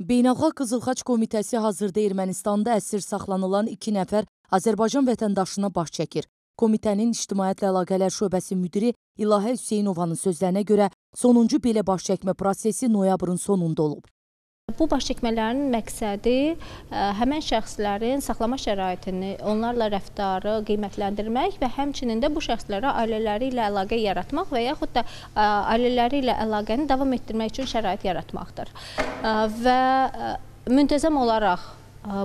Beynəlxalq Qızıl Xaç Komitəsi hazırda Ermənistanda əsir saxlanılan iki nəfər Azərbaycan vətəndaşına baş çəkir. Komitənin İctimaiyyətlə Əlaqələr Şöbəsi müdiri İlahə Hüseynovanın sözlərinə görə sonuncu belə baş çəkmə prosesi noyabrın sonunda olub. Bu baş çəkmələrinin məqsədi e, həmən şəxslərin saxlama şəraitini, onlarla rəftarı qiymətləndirmək və həmçinin də bu şəxslərə ailələri ilə əlaqə yaratmaq və yaxud da e, ailələri ilə əlaqəni davam etdirmək üçün şərait yaratmaqdır. E, və müntəzəm olaraq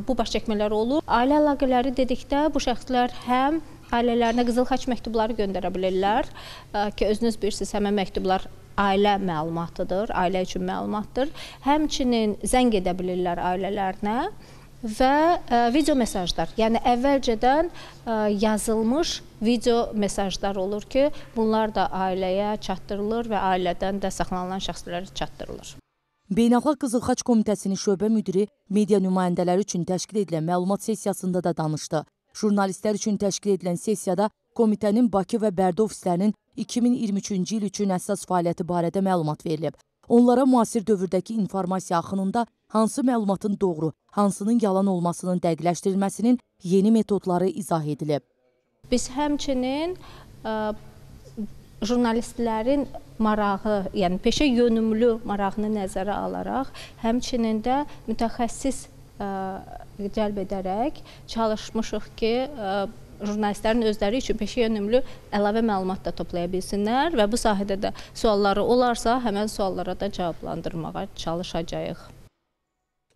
bu baş çəkmələr olur. Ailə əlaqələri dedikdə bu şəxslər həm ailələrinə qızıl xaç məktubları göndərə bilirlər ki, özünüz bilirsiniz həmən məktublar ailə məlumatıdır, ailə üçün məlumatdır. Həmçinin zəng edə bilirlər ailələrinə və ə, e, video mesajlar. Yəni əvvəlcədən ə, e, yazılmış video mesajlar olur ki, bunlar da ailəyə çatdırılır və ailədən də saxlanılan şəxslərə çatdırılır. Beynəlxalq Qızıl Xaç Komitəsinin şöbə müdiri media nümayəndələri üçün təşkil edilən məlumat sessiyasında da danışdı. Jurnalistlər üçün təşkil edilən sessiyada komitənin Bakı və Bərdə ofislərinin 2023-cü il üçün əsas fəaliyyəti barədə məlumat verilib. Onlara müasir dövrdəki informasiya axınında hansı məlumatın doğru, hansının yalan olmasının dəqiqləşdirilməsinin yeni metodları izah edilib. Biz həmçinin ə, jurnalistlərin marağı, yəni peşə yönümlü marağını nəzərə alaraq, həmçinin də mütəxəssis ə, cəlb edərək çalışmışıq ki, ə, jurnalistlərin özləri üçün peşə yönümlü əlavə məlumat da toplaya bilsinlər və bu sahədə də sualları olarsa, həmən suallara da cavablandırmağa çalışacağıq.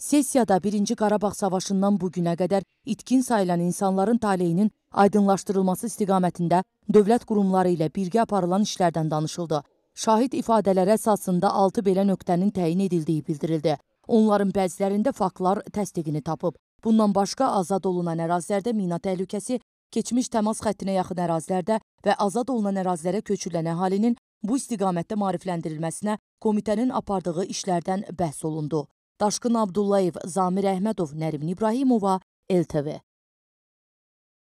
Sessiyada 1-ci Qarabağ savaşından bu günə qədər itkin sayılan insanların taleyinin aydınlaşdırılması istiqamətində dövlət qurumları ilə birgə aparılan işlərdən danışıldı. Şahid ifadələrə əsasında 6 belə nöqtənin təyin edildiyi bildirildi. Onların bəzilərində faktlar təsdiqini tapıb. Bundan başqa azad olunan ərazilərdə mina təhlükəsi keçmiş təmas xəttinə yaxın ərazilərdə və azad olunan ərazilərə köçürülən əhalinin bu istiqamətdə maarifləndirilməsinə komitənin apardığı işlərdən bəhs olundu. Daşqın Abdullayev, Zamir Əhmədov, Nərimin İbrahimova, LTV.